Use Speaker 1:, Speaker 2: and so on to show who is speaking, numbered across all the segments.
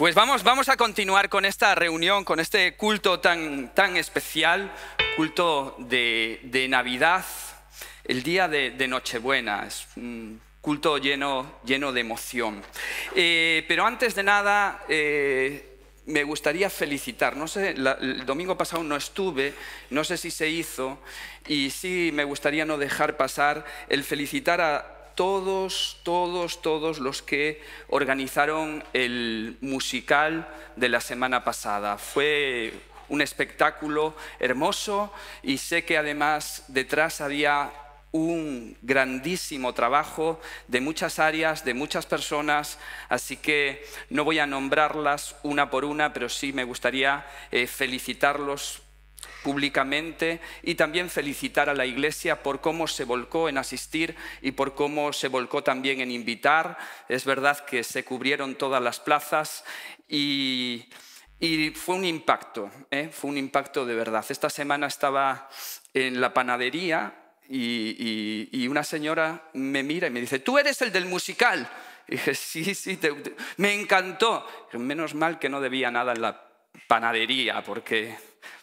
Speaker 1: Pues vamos, vamos a continuar con esta reunión, con este culto tan, tan especial, culto de, Navidad, el día de, Nochebuena. Es un culto lleno, lleno de emoción. Eh, pero antes de nada... Eh, me gustaría felicitar. No sé, el domingo pasado no estuve, no sé si se hizo, y sí me gustaría no dejar pasar el felicitar a todos, todos, todos los que organizaron el musical de la semana pasada. Fue un espectáculo hermoso y sé que además detrás había un grandísimo trabajo de muchas áreas, de muchas personas, así que no voy a nombrarlas una por una, pero sí me gustaría eh, felicitarlos públicamente y también felicitar a la Iglesia por cómo se volcó en asistir y por cómo se volcó también en invitar. Es verdad que se cubrieron todas las plazas y, fue un impacto, ¿eh? fue un impacto de verdad. Esta semana estaba en la panadería y, una señora me mira y me dice, tú eres el del musical. Y dije, sí, sí, me encantó. Menos mal que no debía nada en la panadería, porque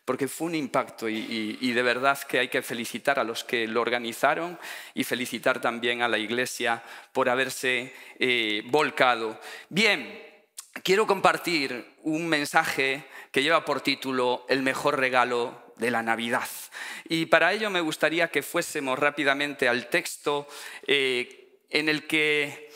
Speaker 1: porque fue un impacto y, de verdad que hay que felicitar a los que lo organizaron y felicitar también a la Iglesia por haberse eh, volcado. Bien, quiero compartir un mensaje que lleva por título El mejor regalo de la Navidad. Y para ello me gustaría que fuésemos rápidamente al texto eh, en el que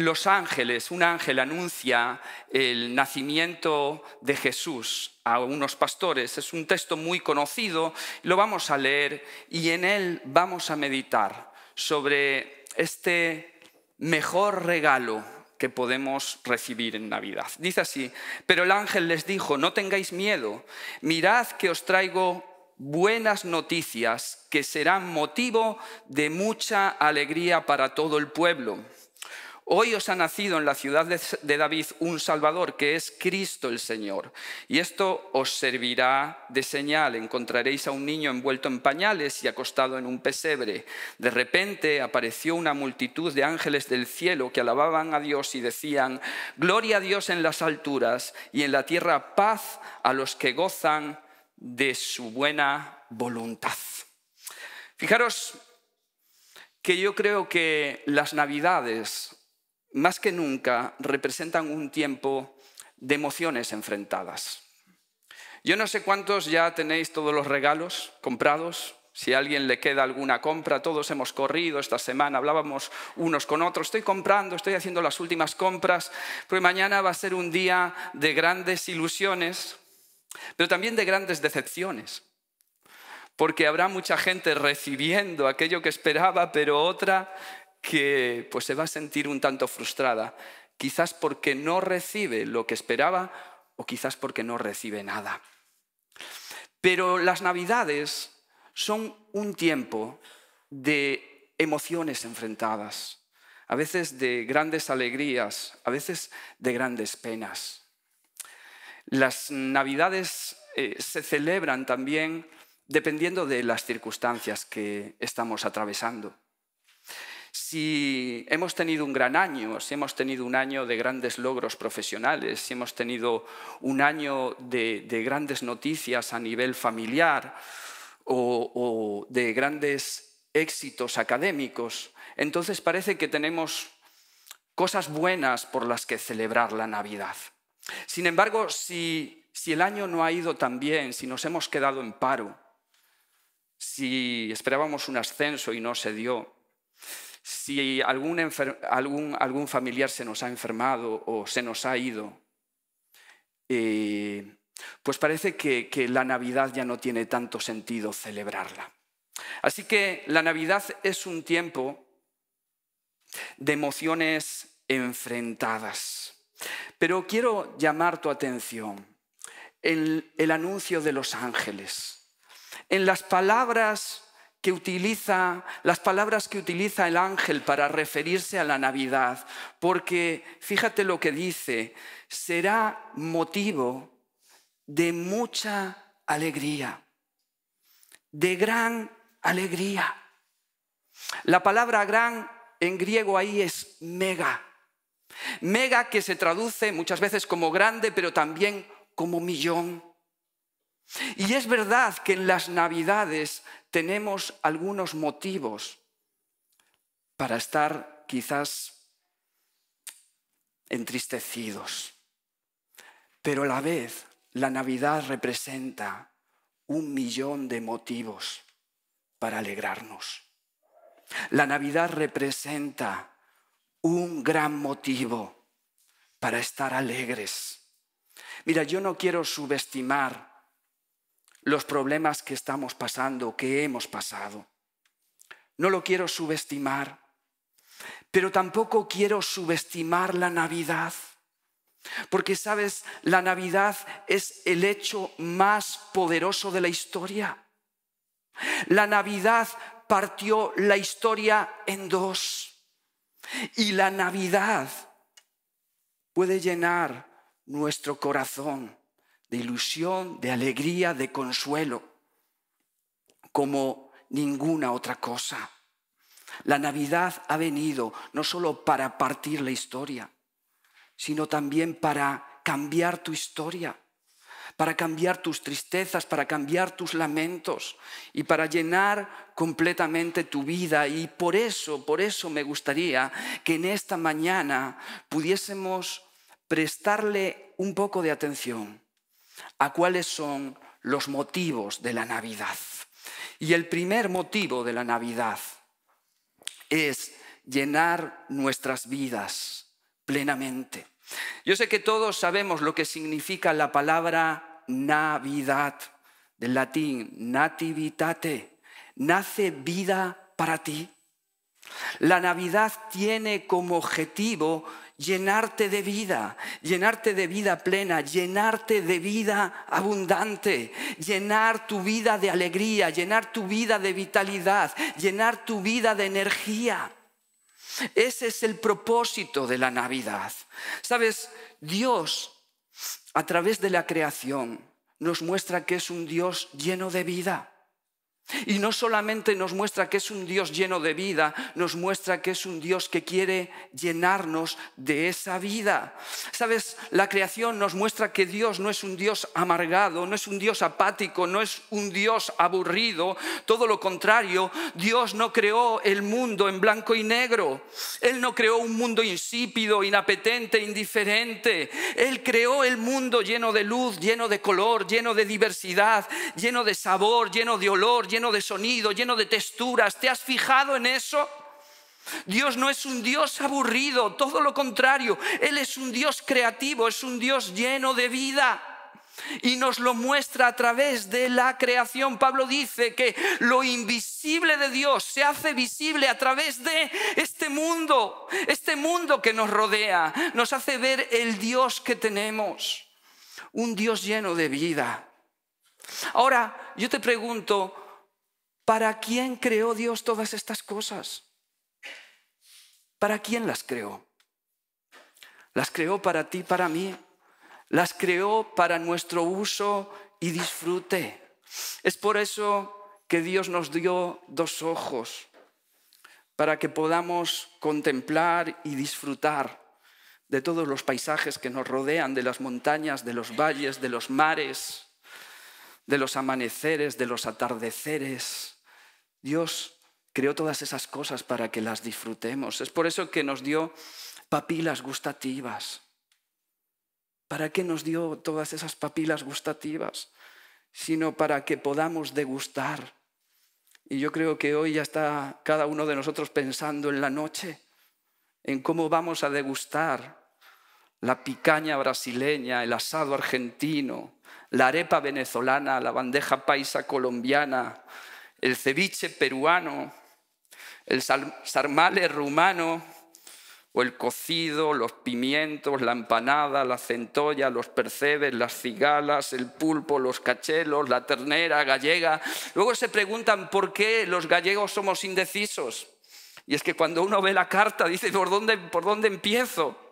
Speaker 1: los ángeles, un ángel anuncia el nacimiento de Jesús a unos pastores. Es un texto muy conocido, lo vamos a leer y en él vamos a meditar sobre este mejor regalo que podemos recibir en Navidad. Dice así, pero el ángel les dijo, no tengáis miedo, mirad que os traigo buenas noticias que serán motivo de mucha alegría para todo el pueblo. Hoy os ha nacido en la ciudad de David un Salvador, que es Cristo el Señor. Y esto os servirá de señal. Encontraréis a un niño envuelto en pañales y acostado en un pesebre. De repente apareció una multitud de ángeles del cielo que alababan a Dios y decían, Gloria a Dios en las alturas y en la tierra paz a los que gozan de su buena voluntad. Fijaros que yo creo que las navidades más que nunca representan un tiempo de emociones enfrentadas. Yo no sé cuántos ya tenéis todos los regalos comprados, si a alguien le queda alguna compra, todos hemos corrido esta semana, hablábamos unos con otros, estoy comprando, estoy haciendo las últimas compras, porque mañana va a ser un día de grandes ilusiones, pero también de grandes decepciones, porque habrá mucha gente recibiendo aquello que esperaba, pero otra que pues, se va a sentir un tanto frustrada, quizás porque no recibe lo que esperaba o quizás porque no recibe nada. Pero las navidades son un tiempo de emociones enfrentadas, a veces de grandes alegrías, a veces de grandes penas. Las navidades eh, se celebran también dependiendo de las circunstancias que estamos atravesando si hemos tenido un gran año, si hemos tenido un año de grandes logros profesionales, si hemos tenido un año de, grandes noticias a nivel familiar o, de grandes éxitos académicos, entonces parece que tenemos cosas buenas por las que celebrar la Navidad. Sin embargo, si el año no ha ido tan bien, si nos hemos quedado en paro, si esperábamos un ascenso y no se dio, si algún, familiar se nos ha enfermado o se nos ha ido, eh, pues parece que, que la Navidad ya no tiene tanto sentido celebrarla. Así que la Navidad es un tiempo de emociones enfrentadas. Pero quiero llamar tu atención en el anuncio de los ángeles, en las palabras utiliza, las palabras que utiliza el ángel para referirse a la Navidad, porque fíjate lo que dice, será motivo de mucha alegría, de gran alegría. La palabra gran en griego ahí es mega. Mega que se traduce muchas veces como grande, pero también como millón. Y es verdad que en las Navidades tenemos algunos motivos para estar quizás entristecidos. Pero a la vez, la Navidad representa un millón de motivos para alegrarnos. La Navidad representa un gran motivo para estar alegres. Mira, yo no quiero subestimar los problemas que estamos pasando, que hemos pasado. No lo quiero subestimar, pero tampoco quiero subestimar la Navidad. Porque, sabes, la Navidad es el hecho más poderoso de la historia. La Navidad partió la historia en dos. Y la Navidad puede llenar nuestro corazón de ilusión, de alegría, de consuelo, como ninguna otra cosa. La Navidad ha venido no solo para partir la historia, sino también para cambiar tu historia, para cambiar tus tristezas, para cambiar tus lamentos y para llenar completamente tu vida. Y por eso, por eso me gustaría que en esta mañana pudiésemos prestarle un poco de atención a cuáles son los motivos de la Navidad. Y el primer motivo de la Navidad es llenar nuestras vidas plenamente. Yo sé que todos sabemos lo que significa la palabra Navidad, del latín nativitate, nace vida para ti. La Navidad tiene como objetivo llenarte de vida, llenarte de vida plena, llenarte de vida abundante, llenar tu vida de alegría, llenar tu vida de vitalidad, llenar tu vida de energía. Ese es el propósito de la Navidad. Sabes, Dios, a través de la creación, nos muestra que es un Dios lleno de vida. Y no solamente nos muestra que es un Dios lleno de vida, nos muestra que es un Dios que quiere llenarnos de esa vida. Sabes, la creación nos muestra que Dios no es un Dios amargado, no es un Dios apático, no es un Dios aburrido. Todo lo contrario, Dios no creó el mundo en blanco y negro. Él no creó un mundo insípido, inapetente, indiferente. Él creó el mundo lleno de luz, lleno de color, lleno de diversidad, lleno de sabor, lleno de olor, lleno lleno de sonido, lleno de texturas. ¿Te has fijado en eso? Dios no es un Dios aburrido, todo lo contrario. Él es un Dios creativo, es un Dios lleno de vida. Y nos lo muestra a través de la creación. Pablo dice que lo invisible de Dios se hace visible a través de este mundo, este mundo que nos rodea. Nos hace ver el Dios que tenemos, un Dios lleno de vida. Ahora, yo te pregunto, ¿Para quién creó Dios todas estas cosas? ¿Para quién las creó? Las creó para ti, para mí. Las creó para nuestro uso y disfrute. Es por eso que Dios nos dio dos ojos, para que podamos contemplar y disfrutar de todos los paisajes que nos rodean, de las montañas, de los valles, de los mares, de los amaneceres, de los atardeceres, Dios creó todas esas cosas para que las disfrutemos. Es por eso que nos dio papilas gustativas. ¿Para qué nos dio todas esas papilas gustativas? Sino para que podamos degustar. Y yo creo que hoy ya está cada uno de nosotros pensando en la noche, en cómo vamos a degustar la picaña brasileña, el asado argentino, la arepa venezolana, la bandeja paisa colombiana, el ceviche peruano, el sarmale rumano o el cocido, los pimientos, la empanada, la centolla, los percebes, las cigalas, el pulpo, los cachelos, la ternera gallega. Luego se preguntan por qué los gallegos somos indecisos. Y es que cuando uno ve la carta dice, ¿por dónde, por dónde empiezo?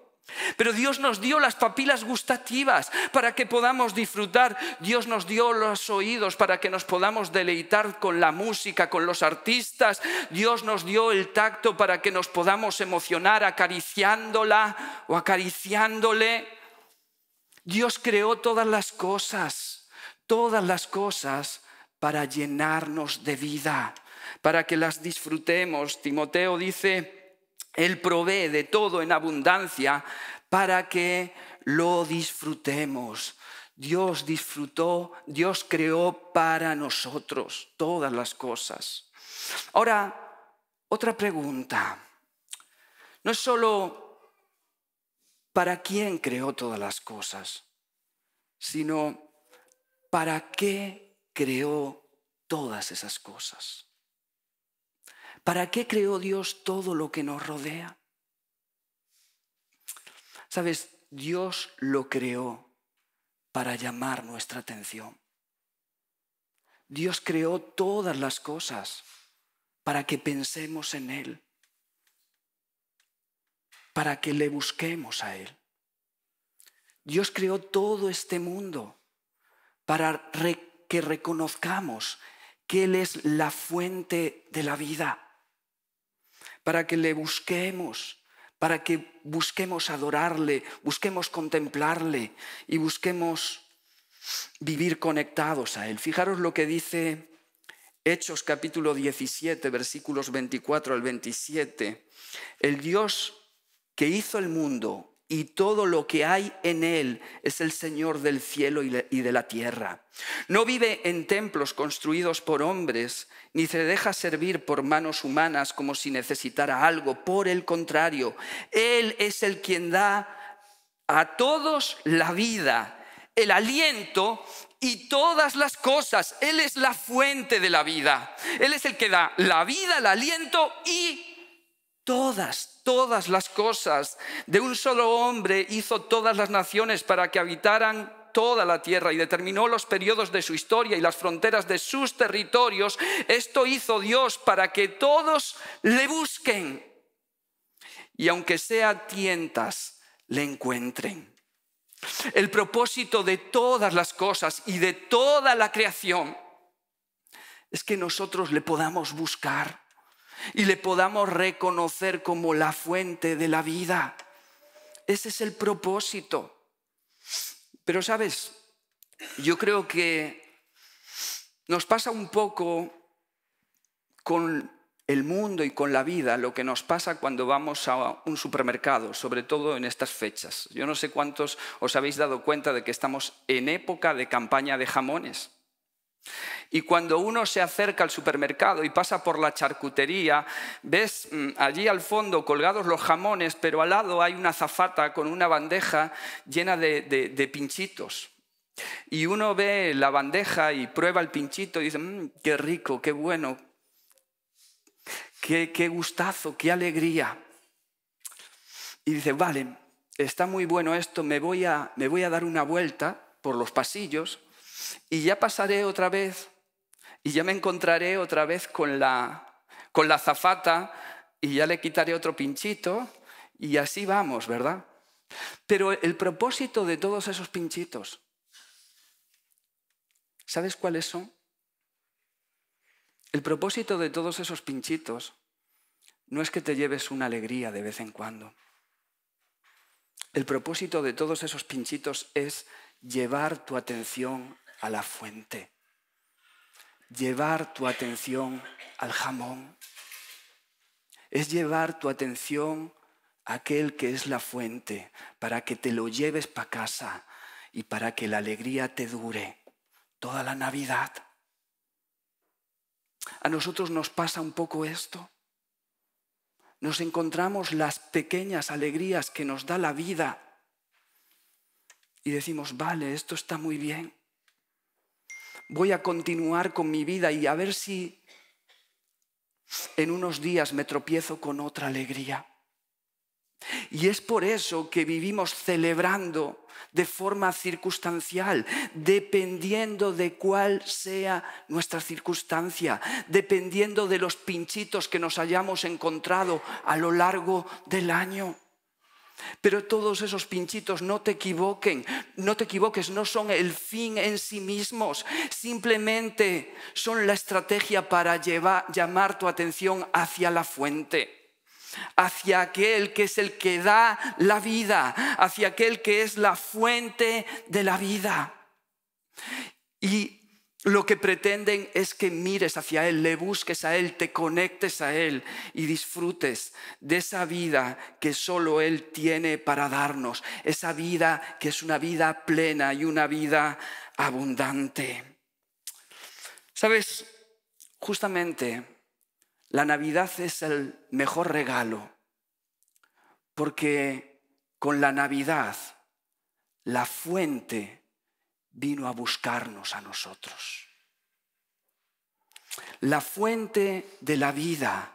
Speaker 1: Pero Dios nos dio las papilas gustativas para que podamos disfrutar. Dios nos dio los oídos para que nos podamos deleitar con la música, con los artistas. Dios nos dio el tacto para que nos podamos emocionar acariciándola o acariciándole. Dios creó todas las cosas, todas las cosas para llenarnos de vida, para que las disfrutemos. Timoteo dice, él provee de todo en abundancia para que lo disfrutemos. Dios disfrutó, Dios creó para nosotros todas las cosas. Ahora, otra pregunta. No es solo para quién creó todas las cosas, sino para qué creó todas esas cosas. ¿Para qué creó Dios todo lo que nos rodea? Sabes, Dios lo creó para llamar nuestra atención. Dios creó todas las cosas para que pensemos en Él, para que le busquemos a Él. Dios creó todo este mundo para que reconozcamos que Él es la fuente de la vida para que le busquemos, para que busquemos adorarle, busquemos contemplarle y busquemos vivir conectados a Él. Fijaros lo que dice Hechos capítulo 17, versículos 24 al 27. El Dios que hizo el mundo y todo lo que hay en él es el Señor del cielo y de la tierra. No vive en templos construidos por hombres, ni se deja servir por manos humanas como si necesitara algo. Por el contrario, Él es el quien da a todos la vida, el aliento y todas las cosas. Él es la fuente de la vida. Él es el que da la vida, el aliento y todas, todas las cosas. De un solo hombre hizo todas las naciones para que habitaran toda la tierra y determinó los periodos de su historia y las fronteras de sus territorios. Esto hizo Dios para que todos le busquen y aunque sea tientas, le encuentren. El propósito de todas las cosas y de toda la creación es que nosotros le podamos buscar y le podamos reconocer como la fuente de la vida. Ese es el propósito. Pero sabes, yo creo que nos pasa un poco con el mundo y con la vida lo que nos pasa cuando vamos a un supermercado, sobre todo en estas fechas. Yo no sé cuántos os habéis dado cuenta de que estamos en época de campaña de jamones. Y cuando uno se acerca al supermercado y pasa por la charcutería, ves mm, allí al fondo colgados los jamones, pero al lado hay una zafata con una bandeja llena de, pinchitos. Y uno ve la bandeja y prueba el pinchito y dice, mm, qué rico, qué bueno, qué, gustazo, qué alegría. Y dice, vale, está muy bueno esto, me voy a dar una vuelta por los pasillos y ya pasaré otra vez y ya me encontraré otra vez con la, con zafata y ya le quitaré otro pinchito y así vamos, ¿verdad? Pero el propósito de todos esos pinchitos, ¿sabes cuáles son? El propósito de todos esos pinchitos no es que te lleves una alegría de vez en cuando. El propósito de todos esos pinchitos es llevar tu atención a la fuente. Llevar tu atención al jamón es llevar tu atención a aquel que es la fuente para que te lo lleves para casa y para que la alegría te dure toda la Navidad. A nosotros nos pasa un poco esto. Nos encontramos las pequeñas alegrías que nos da la vida y decimos, vale, esto está muy bien, voy a continuar con mi vida y a ver si en unos días me tropiezo con otra alegría. Y es por eso que vivimos celebrando de forma circunstancial, dependiendo de cuál sea nuestra circunstancia, dependiendo de los pinchitos que nos hayamos encontrado a lo largo del año. Pero todos esos pinchitos, no te equivoquen, no te equivoques, no son el fin en sí mismos, simplemente son la estrategia para llamar tu atención hacia la fuente hacia aquel que es el que da la vida, hacia aquel que es la fuente de la vida. Y lo que pretenden es que mires hacia Él, le busques a Él, te conectes a Él y disfrutes de esa vida que solo Él tiene para darnos, esa vida que es una vida plena y una vida abundante. Sabes, justamente la Navidad es el mejor regalo, porque con la Navidad la fuente vino a buscarnos a nosotros. La fuente de la vida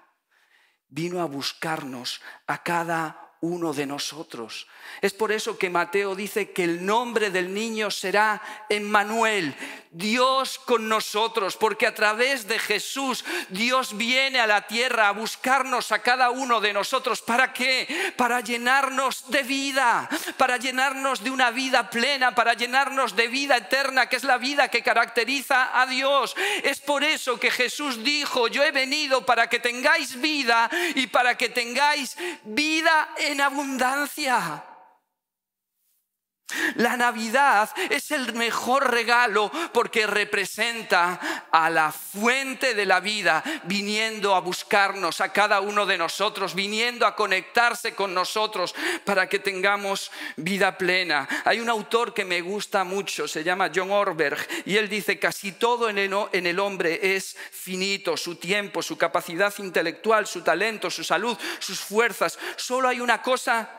Speaker 1: vino a buscarnos a cada uno de nosotros. Es por eso que Mateo dice que el nombre del niño será Emmanuel, Dios con nosotros, porque a través de Jesús Dios viene a la tierra a buscarnos a cada uno de nosotros. ¿Para qué? Para llenarnos de vida, para llenarnos de una vida plena, para llenarnos de vida eterna, que es la vida que caracteriza a Dios. Es por eso que Jesús dijo, yo he venido para que tengáis vida y para que tengáis vida en abundancia. La Navidad es el mejor regalo porque representa a la fuente de la vida viniendo a buscarnos, a cada uno de nosotros, viniendo a conectarse con nosotros para que tengamos vida plena. Hay un autor que me gusta mucho, se llama John Orberg, y él dice, casi todo en el, hombre es finito, su tiempo, su capacidad intelectual, su talento, su salud, sus fuerzas. Solo hay una cosa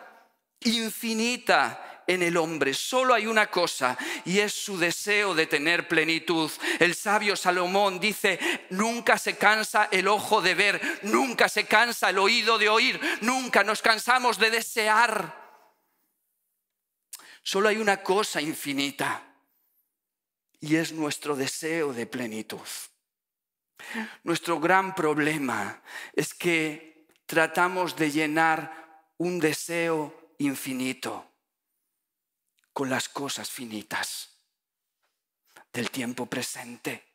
Speaker 1: infinita en el hombre. Solo hay una cosa y es su deseo de tener plenitud. El sabio Salomón dice, nunca se cansa el ojo de ver, nunca se cansa el oído de oír, nunca nos cansamos de desear. Solo hay una cosa infinita y es nuestro deseo de plenitud. Nuestro gran problema es que tratamos de llenar un deseo infinito con las cosas finitas del tiempo presente.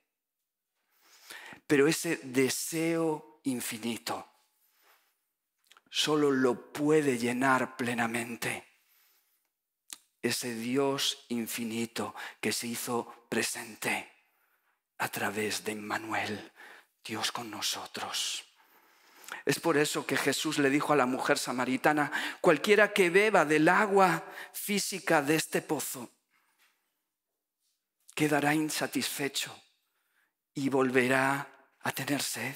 Speaker 1: Pero ese deseo infinito solo lo puede llenar plenamente ese Dios infinito que se hizo presente a través de Emmanuel, Dios con nosotros. Es por eso que Jesús le dijo a la mujer samaritana, cualquiera que beba del agua física de este pozo quedará insatisfecho y volverá a tener sed.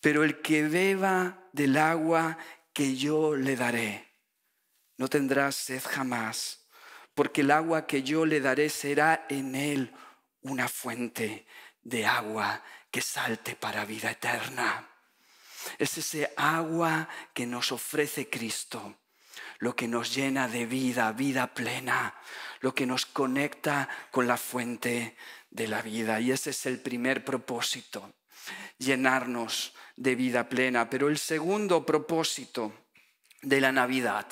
Speaker 1: Pero el que beba del agua que yo le daré, no tendrá sed jamás, porque el agua que yo le daré será en él una fuente de agua que salte para vida eterna. Es ese agua que nos ofrece Cristo, lo que nos llena de vida, vida plena, lo que nos conecta con la fuente de la vida. Y ese es el primer propósito, llenarnos de vida plena. Pero el segundo propósito de la Navidad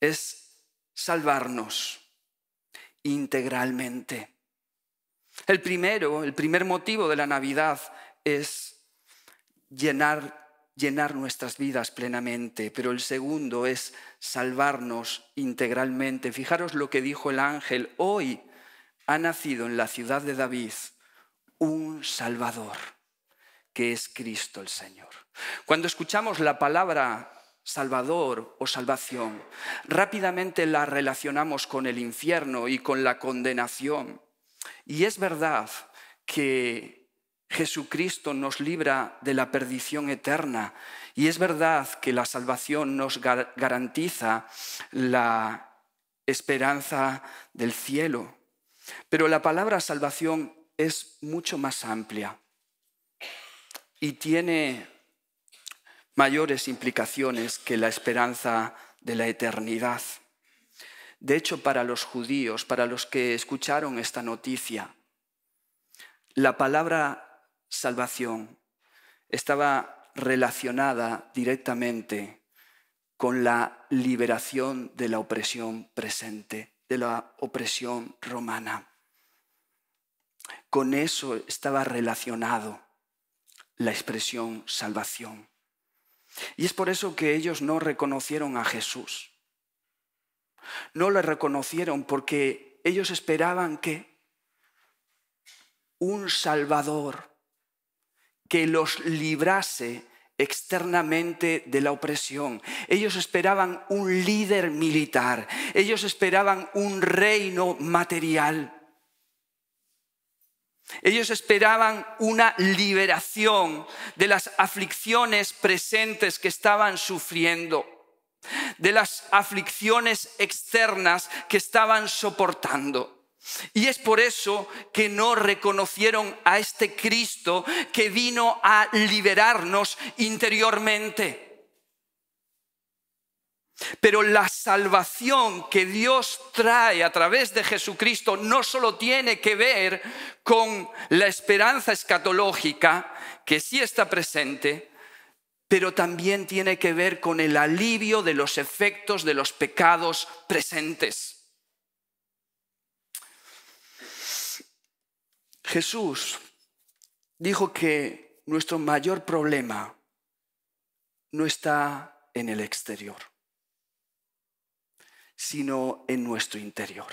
Speaker 1: es salvarnos integralmente. El primero, el primer motivo de la Navidad es llenar, nuestras vidas plenamente, pero el segundo es salvarnos integralmente. Fijaros lo que dijo el ángel, hoy ha nacido en la ciudad de David un Salvador, que es Cristo el Señor. Cuando escuchamos la palabra Salvador o salvación, rápidamente la relacionamos con el infierno y con la condenación. Y es verdad que Jesucristo nos libra de la perdición eterna y es verdad que la salvación nos garantiza la esperanza del cielo. Pero la palabra salvación es mucho más amplia y tiene mayores implicaciones que la esperanza de la eternidad. De hecho, para los judíos, para los que escucharon esta noticia, la palabra salvación estaba relacionada directamente con la liberación de la opresión presente, de la opresión romana. Con eso estaba relacionado la expresión salvación. Y es por eso que ellos no reconocieron a Jesús. No le reconocieron porque ellos esperaban que un Salvador que los librase externamente de la opresión. Ellos esperaban un líder militar, ellos esperaban un reino material. Ellos esperaban una liberación de las aflicciones presentes que estaban sufriendo, de las aflicciones externas que estaban soportando. Y es por eso que no reconocieron a este Cristo que vino a liberarnos interiormente. Pero la salvación que Dios trae a través de Jesucristo no solo tiene que ver con la esperanza escatológica, que sí está presente, pero también tiene que ver con el alivio de los efectos de los pecados presentes. Jesús dijo que nuestro mayor problema no está en el exterior, sino en nuestro interior.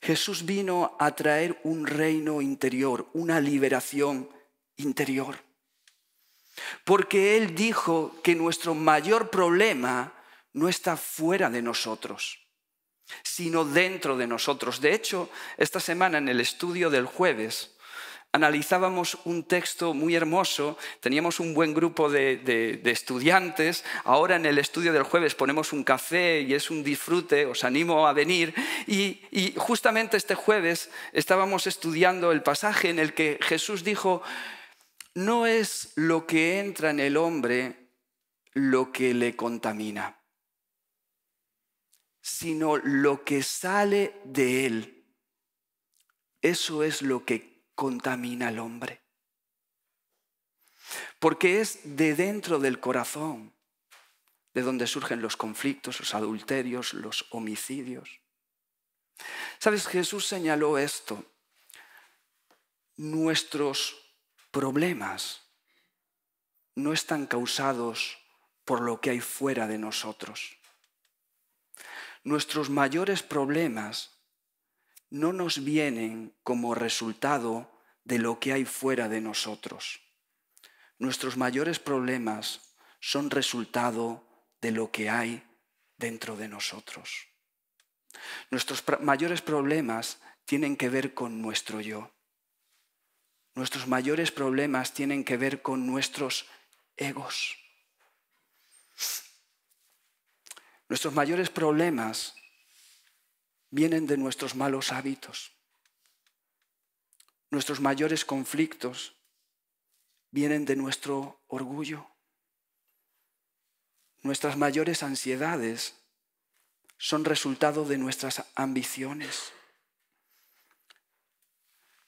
Speaker 1: Jesús vino a traer un reino interior, una liberación interior. Porque Él dijo que nuestro mayor problema no está fuera de nosotros, sino dentro de nosotros. De hecho, esta semana en el estudio del jueves analizábamos un texto muy hermoso, teníamos un buen grupo de, estudiantes, ahora en el estudio del jueves ponemos un café y es un disfrute, os animo a venir, y justamente este jueves estábamos estudiando el pasaje en el que Jesús dijo, no es lo que entra en el hombre lo que le contamina sino lo que sale de él. Eso es lo que contamina al hombre. Porque es de dentro del corazón de donde surgen los conflictos, los adulterios, los homicidios. Sabes, Jesús señaló esto. Nuestros problemas no están causados por lo que hay fuera de nosotros nuestros mayores problemas no nos vienen como resultado de lo que hay fuera de nosotros. Nuestros mayores problemas son resultado de lo que hay dentro de nosotros. Nuestros mayores problemas tienen que ver con nuestro yo. Nuestros mayores problemas tienen que ver con nuestros egos. Nuestros mayores problemas vienen de nuestros malos hábitos. Nuestros mayores conflictos vienen de nuestro orgullo. Nuestras mayores ansiedades son resultado de nuestras ambiciones.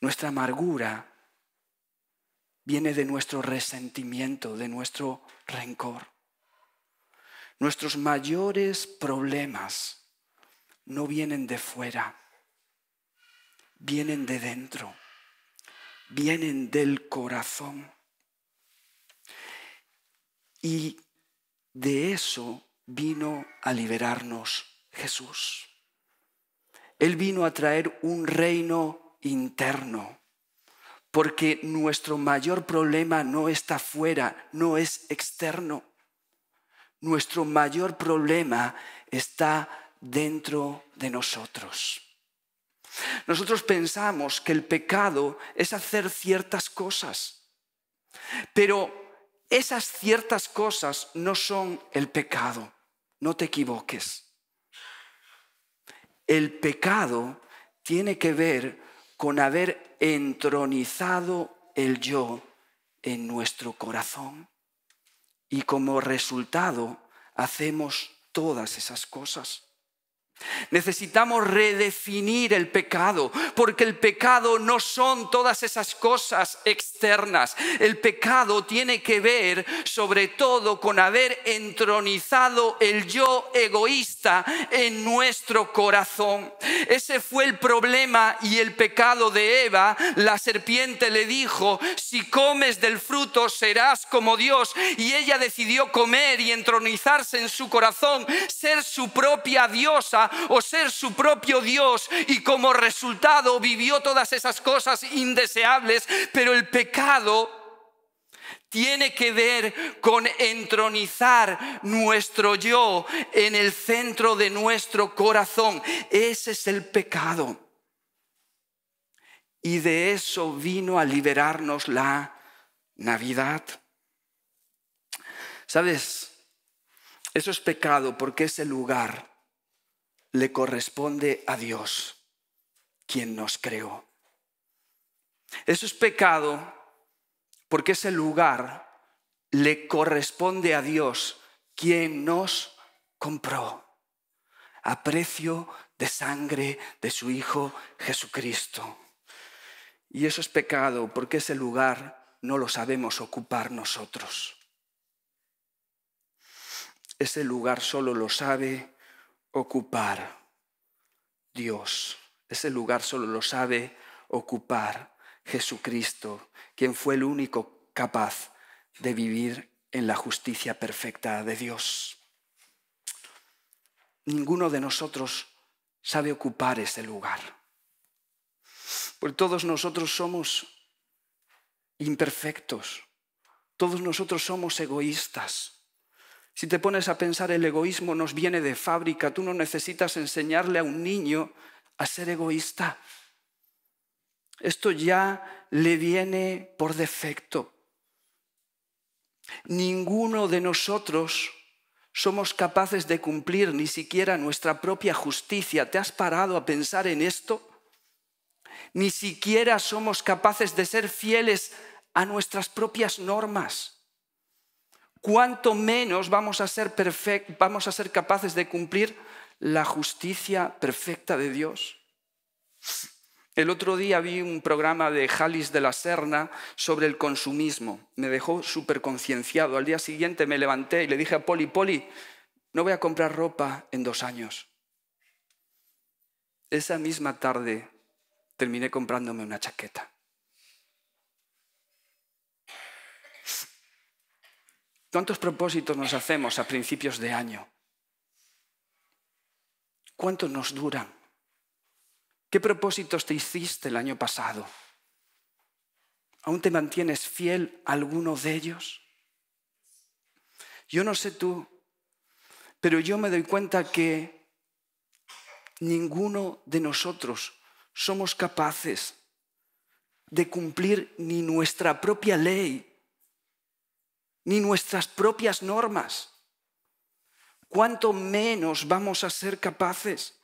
Speaker 1: Nuestra amargura viene de nuestro resentimiento, de nuestro rencor. Nuestros mayores problemas no vienen de fuera, vienen de dentro, vienen del corazón. Y de eso vino a liberarnos Jesús. Él vino a traer un reino interno, porque nuestro mayor problema no está fuera, no es externo. Nuestro mayor problema está dentro de nosotros. Nosotros pensamos que el pecado es hacer ciertas cosas, pero esas ciertas cosas no son el pecado. No te equivoques. El pecado tiene que ver con haber entronizado el yo en nuestro corazón. Y como resultado hacemos todas esas cosas. Necesitamos redefinir el pecado, porque el pecado no son todas esas cosas externas. El pecado tiene que ver sobre todo con haber entronizado el yo egoísta en nuestro corazón. Ese fue el problema y el pecado de Eva. La serpiente le dijo, si comes del fruto serás como Dios. Y ella decidió comer y entronizarse en su corazón, ser su propia diosa o ser su propio Dios y como resultado vivió todas esas cosas indeseables, pero el pecado tiene que ver con entronizar nuestro yo en el centro de nuestro corazón. Ese es el pecado. Y de eso vino a liberarnos la Navidad. ¿Sabes? Eso es pecado porque es el lugar le corresponde a Dios, quien nos creó. Eso es pecado porque ese lugar le corresponde a Dios, quien nos compró a precio de sangre de su Hijo Jesucristo. Y eso es pecado porque ese lugar no lo sabemos ocupar nosotros. Ese lugar solo lo sabe ocupar Dios. Ese lugar solo lo sabe ocupar Jesucristo, quien fue el único capaz de vivir en la justicia perfecta de Dios. Ninguno de nosotros sabe ocupar ese lugar. Porque todos nosotros somos imperfectos, todos nosotros somos egoístas, si te pones a pensar, el egoísmo nos viene de fábrica. Tú no necesitas enseñarle a un niño a ser egoísta. Esto ya le viene por defecto. Ninguno de nosotros somos capaces de cumplir ni siquiera nuestra propia justicia. ¿Te has parado a pensar en esto? Ni siquiera somos capaces de ser fieles a nuestras propias normas cuánto menos vamos a ser, vamos a ser capaces de cumplir la justicia perfecta de Dios. El otro día vi un programa de Jalis de la Serna sobre el consumismo. Me dejó súper concienciado. Al día siguiente me levanté y le dije a Poli, Poli, no voy a comprar ropa en dos años. Esa misma tarde terminé comprándome una chaqueta. ¿Cuántos propósitos nos hacemos a principios de año? ¿Cuántos nos duran? ¿Qué propósitos te hiciste el año pasado? ¿Aún te mantienes fiel a alguno de ellos? Yo no sé tú, pero yo me doy cuenta que ninguno de nosotros somos capaces de cumplir ni nuestra propia ley ni nuestras propias normas. ¿Cuánto menos vamos a ser capaces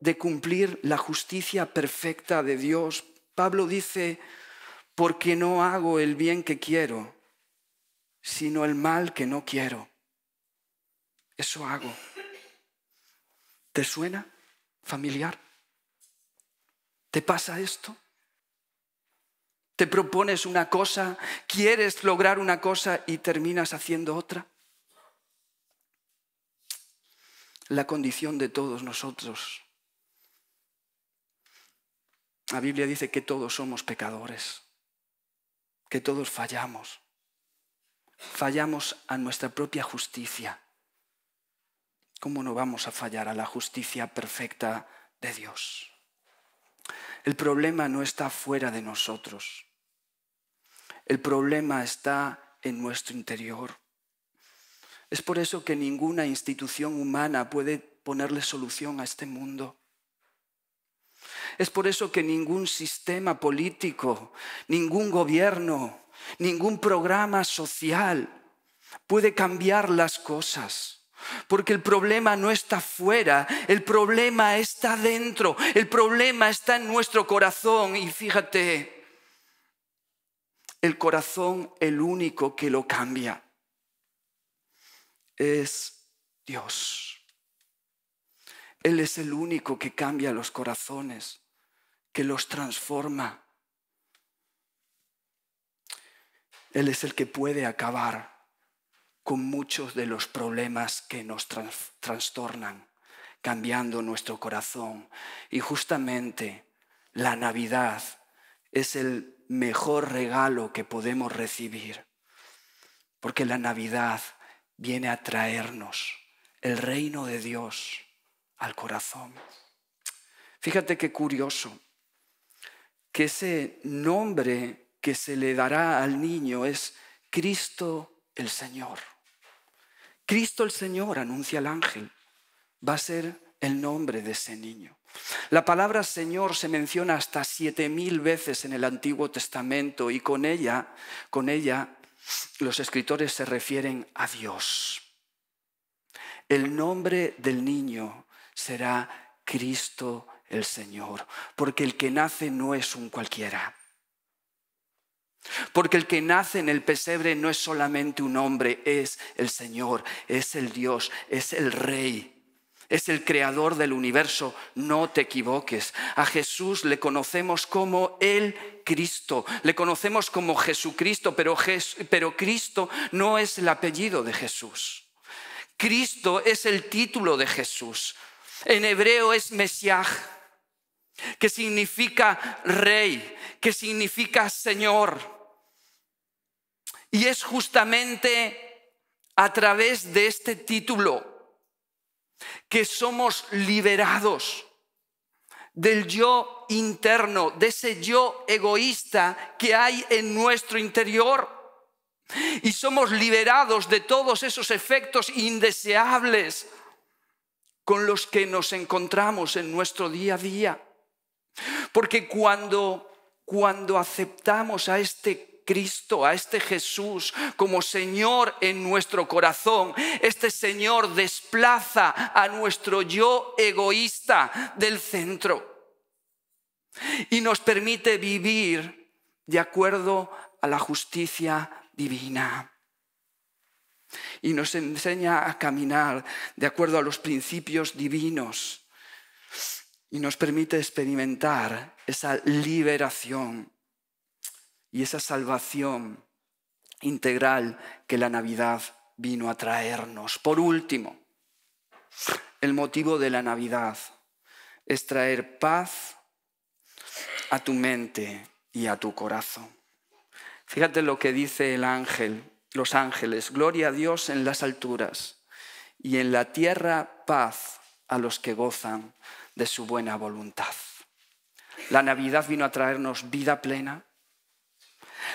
Speaker 1: de cumplir la justicia perfecta de Dios? Pablo dice, porque no hago el bien que quiero, sino el mal que no quiero. Eso hago. ¿Te suena familiar? ¿Te pasa esto? Te propones una cosa, quieres lograr una cosa y terminas haciendo otra. La condición de todos nosotros. La Biblia dice que todos somos pecadores, que todos fallamos. Fallamos a nuestra propia justicia. ¿Cómo no vamos a fallar a la justicia perfecta de Dios? El problema no está fuera de nosotros. El problema está en nuestro interior. Es por eso que ninguna institución humana puede ponerle solución a este mundo. Es por eso que ningún sistema político, ningún gobierno, ningún programa social puede cambiar las cosas. Porque el problema no está fuera, el problema está dentro, el problema está en nuestro corazón. Y fíjate, el corazón el único que lo cambia. Es Dios. Él es el único que cambia los corazones, que los transforma. Él es el que puede acabar con muchos de los problemas que nos trastornan, cambiando nuestro corazón. Y justamente la Navidad es el mejor regalo que podemos recibir. Porque la Navidad viene a traernos el reino de Dios al corazón. Fíjate qué curioso, que ese nombre que se le dará al niño es Cristo el Señor. Cristo el Señor, anuncia el ángel, va a ser el nombre de ese niño. La palabra Señor se menciona hasta siete mil veces en el Antiguo Testamento y con ella, con ella los escritores se refieren a Dios. El nombre del niño será Cristo el Señor, porque el que nace no es un cualquiera. Porque el que nace en el pesebre no es solamente un hombre, es el Señor, es el Dios, es el Rey. Es el creador del universo, no te equivoques. A Jesús le conocemos como el Cristo, le conocemos como Jesucristo, pero, Cristo no es el apellido de Jesús. Cristo es el título de Jesús. En hebreo es Mesiaj, que significa rey, que significa Señor. Y es justamente a través de este título que somos liberados del yo interno, de ese yo egoísta que hay en nuestro interior. Y somos liberados de todos esos efectos indeseables con los que nos encontramos en nuestro día a día. Porque cuando, cuando aceptamos a este Cristo, a este Jesús como Señor en nuestro corazón. Este Señor desplaza a nuestro yo egoísta del centro y nos permite vivir de acuerdo a la justicia divina. Y nos enseña a caminar de acuerdo a los principios divinos y nos permite experimentar esa liberación y esa salvación integral que la Navidad vino a traernos. Por último, el motivo de la Navidad es traer paz a tu mente y a tu corazón. Fíjate lo que dice el ángel, los ángeles, gloria a Dios en las alturas y en la tierra paz a los que gozan de su buena voluntad. La Navidad vino a traernos vida plena,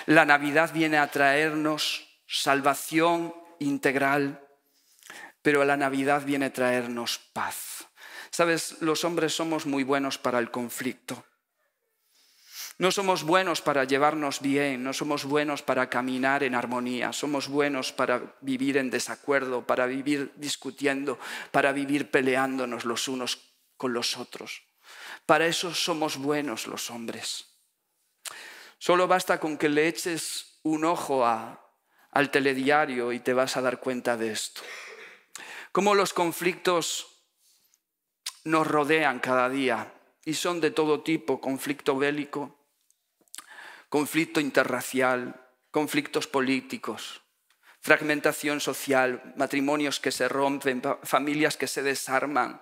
Speaker 1: la Navidad viene a traernos salvación integral, pero la Navidad viene a traernos paz. Sabes, los hombres somos muy buenos para el conflicto. No somos buenos para llevarnos bien, no somos buenos para caminar en armonía, somos buenos para vivir en desacuerdo, para vivir discutiendo, para vivir peleándonos los unos con los otros. Para eso somos buenos los hombres. Solo basta con que le eches un ojo al telediario y te vas a dar cuenta de esto. Cómo los conflictos nos rodean cada día y son de todo tipo, conflicto bélico, conflicto interracial, conflictos políticos, fragmentación social, matrimonios que se rompen, familias que se desarman,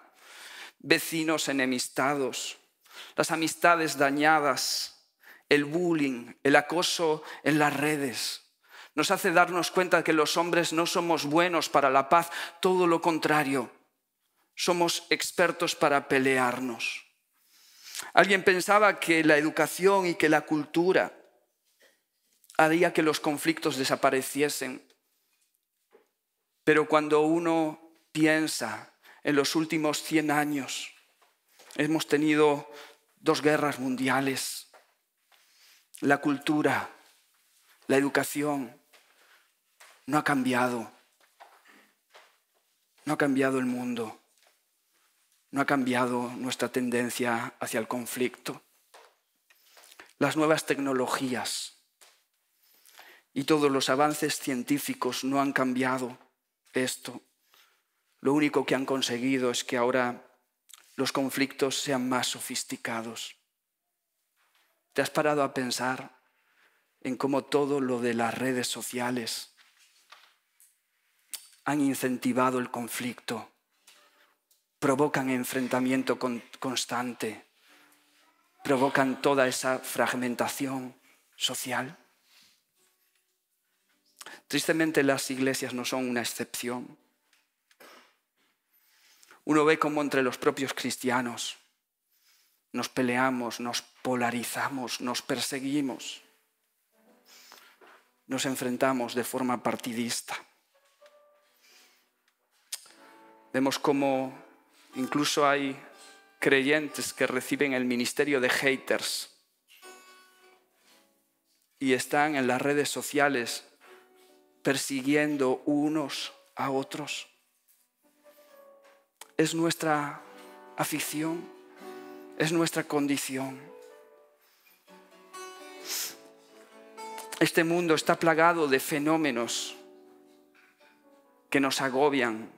Speaker 1: vecinos enemistados, las amistades dañadas, el bullying, el acoso en las redes. Nos hace darnos cuenta que los hombres no somos buenos para la paz, todo lo contrario, somos expertos para pelearnos. Alguien pensaba que la educación y que la cultura haría que los conflictos desapareciesen, pero cuando uno piensa en los últimos 100 años, hemos tenido dos guerras mundiales, la cultura, la educación, no ha cambiado. No ha cambiado el mundo. No ha cambiado nuestra tendencia hacia el conflicto. Las nuevas tecnologías y todos los avances científicos no han cambiado esto. Lo único que han conseguido es que ahora los conflictos sean más sofisticados. ¿Te has parado a pensar en cómo todo lo de las redes sociales han incentivado el conflicto, provocan enfrentamiento constante, provocan toda esa fragmentación social? Tristemente las iglesias no son una excepción. Uno ve cómo entre los propios cristianos nos peleamos, nos polarizamos, nos perseguimos, nos enfrentamos de forma partidista. Vemos cómo incluso hay creyentes que reciben el ministerio de haters y están en las redes sociales persiguiendo unos a otros. Es nuestra afición, es nuestra condición. Este mundo está plagado de fenómenos que nos agobian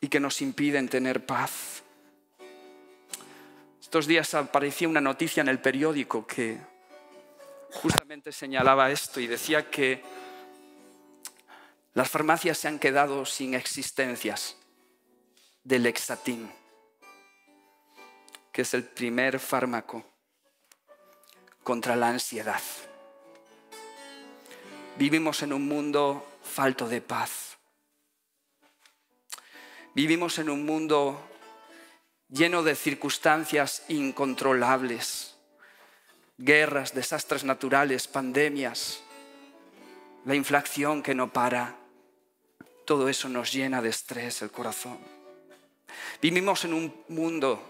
Speaker 1: y que nos impiden tener paz. Estos días aparecía una noticia en el periódico que justamente señalaba esto y decía que las farmacias se han quedado sin existencias del Exatín, que es el primer fármaco contra la ansiedad. Vivimos en un mundo falto de paz. Vivimos en un mundo lleno de circunstancias incontrolables, guerras, desastres naturales, pandemias, la inflación que no para. Todo eso nos llena de estrés el corazón. Vivimos en un mundo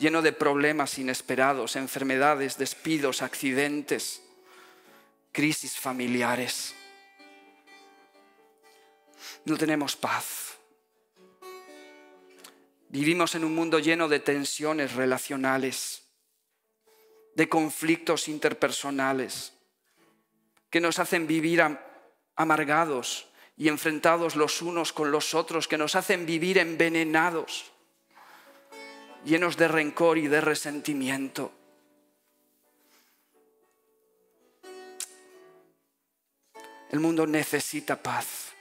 Speaker 1: lleno de problemas inesperados, enfermedades, despidos, accidentes, crisis familiares. No tenemos paz. Vivimos en un mundo lleno de tensiones relacionales, de conflictos interpersonales, que nos hacen vivir amargados y enfrentados los unos con los otros, que nos hacen vivir envenenados, llenos de rencor y de resentimiento. El mundo necesita paz.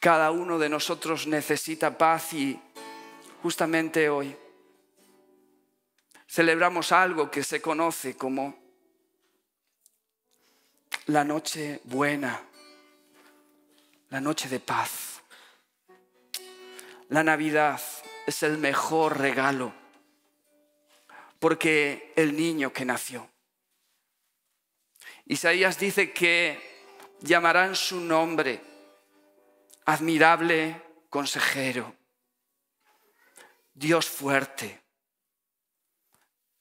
Speaker 1: Cada uno de nosotros necesita paz y justamente hoy celebramos algo que se conoce como la noche buena, la noche de paz. La Navidad es el mejor regalo porque el niño que nació Isaías dice que llamarán su nombre, admirable consejero, Dios fuerte,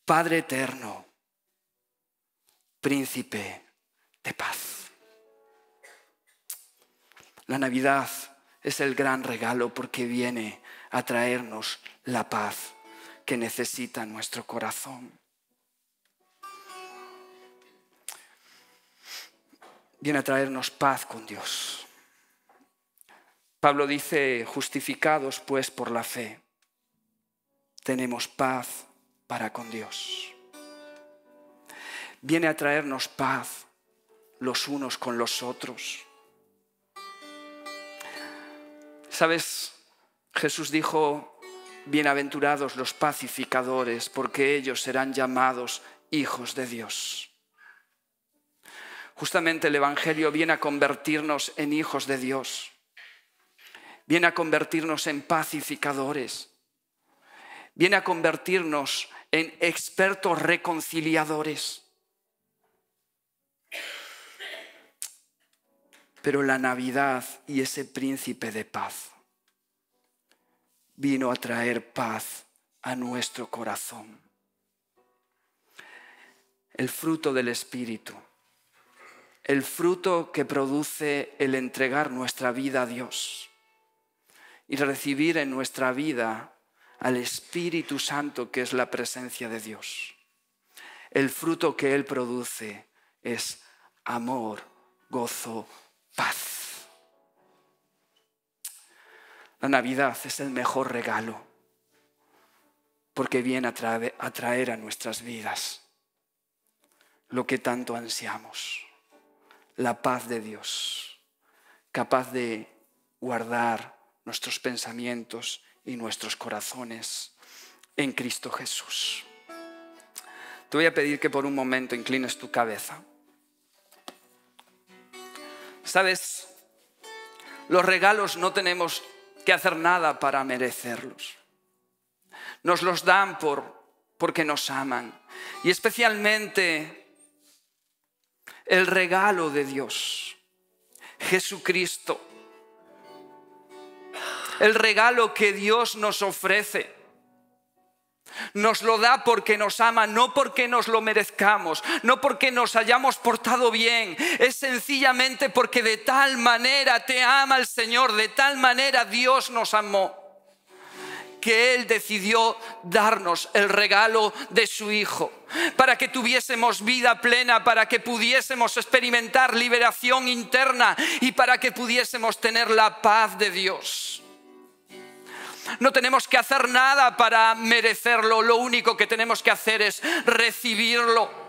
Speaker 1: Padre eterno, príncipe de paz. La Navidad es el gran regalo porque viene a traernos la paz que necesita nuestro corazón. viene a traernos paz con Dios. Pablo dice, justificados pues por la fe, tenemos paz para con Dios. Viene a traernos paz los unos con los otros. ¿Sabes? Jesús dijo, bienaventurados los pacificadores, porque ellos serán llamados hijos de Dios. Justamente el Evangelio viene a convertirnos en hijos de Dios, viene a convertirnos en pacificadores, viene a convertirnos en expertos reconciliadores. Pero la Navidad y ese príncipe de paz vino a traer paz a nuestro corazón. El fruto del Espíritu el fruto que produce el entregar nuestra vida a Dios y recibir en nuestra vida al Espíritu Santo que es la presencia de Dios. El fruto que Él produce es amor, gozo, paz. La Navidad es el mejor regalo porque viene a, traer a nuestras vidas lo que tanto ansiamos la paz de Dios, capaz de guardar nuestros pensamientos y nuestros corazones en Cristo Jesús. Te voy a pedir que por un momento inclines tu cabeza. Sabes, los regalos no tenemos que hacer nada para merecerlos. Nos los dan por, porque nos aman. Y especialmente el regalo de Dios, Jesucristo. El regalo que Dios nos ofrece. Nos lo da porque nos ama, no porque nos lo merezcamos, no porque nos hayamos portado bien, es sencillamente porque de tal manera te ama el Señor, de tal manera Dios nos amó que Él decidió darnos el regalo de su Hijo, para que tuviésemos vida plena, para que pudiésemos experimentar liberación interna y para que pudiésemos tener la paz de Dios. No tenemos que hacer nada para merecerlo, lo único que tenemos que hacer es recibirlo.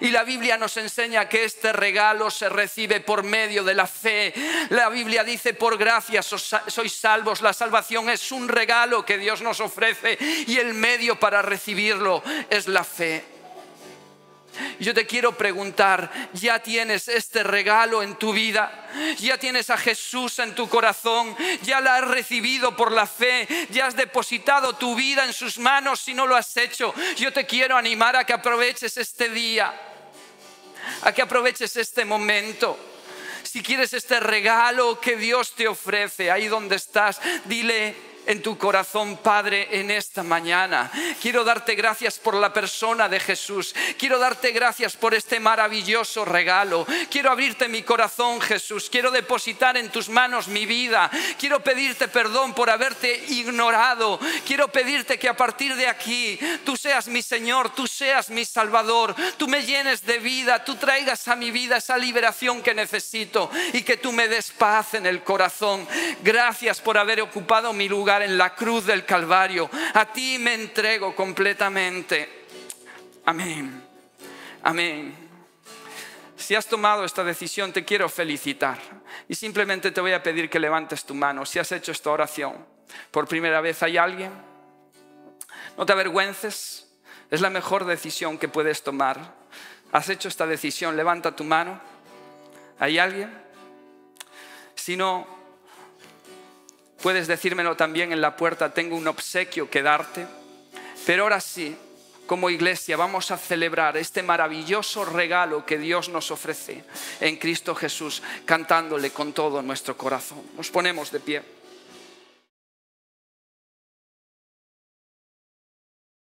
Speaker 1: Y la Biblia nos enseña que este regalo se recibe por medio de la fe. La Biblia dice, por gracia sois salvos. La salvación es un regalo que Dios nos ofrece y el medio para recibirlo es la fe. Yo te quiero preguntar, ¿ya tienes este regalo en tu vida? ¿Ya tienes a Jesús en tu corazón? ¿Ya la has recibido por la fe? ¿Ya has depositado tu vida en sus manos si no lo has hecho? Yo te quiero animar a que aproveches este día, a que aproveches este momento. Si quieres este regalo que Dios te ofrece, ahí donde estás, dile, en tu corazón, Padre, en esta mañana. Quiero darte gracias por la persona de Jesús. Quiero darte gracias por este maravilloso regalo. Quiero abrirte mi corazón, Jesús. Quiero depositar en tus manos mi vida. Quiero pedirte perdón por haberte ignorado. Quiero pedirte que a partir de aquí tú seas mi Señor, tú seas mi Salvador. Tú me llenes de vida, tú traigas a mi vida esa liberación que necesito y que tú me des paz en el corazón. Gracias por haber ocupado mi lugar en la cruz del Calvario. A ti me entrego completamente. Amén. Amén. Si has tomado esta decisión, te quiero felicitar. Y simplemente te voy a pedir que levantes tu mano. Si has hecho esta oración por primera vez, ¿hay alguien? No te avergüences. Es la mejor decisión que puedes tomar. Has hecho esta decisión, levanta tu mano. ¿Hay alguien? Si no, Puedes decírmelo también en la puerta, tengo un obsequio que darte. Pero ahora sí, como iglesia vamos a celebrar este maravilloso regalo que Dios nos ofrece en Cristo Jesús, cantándole con todo nuestro corazón. Nos ponemos de pie.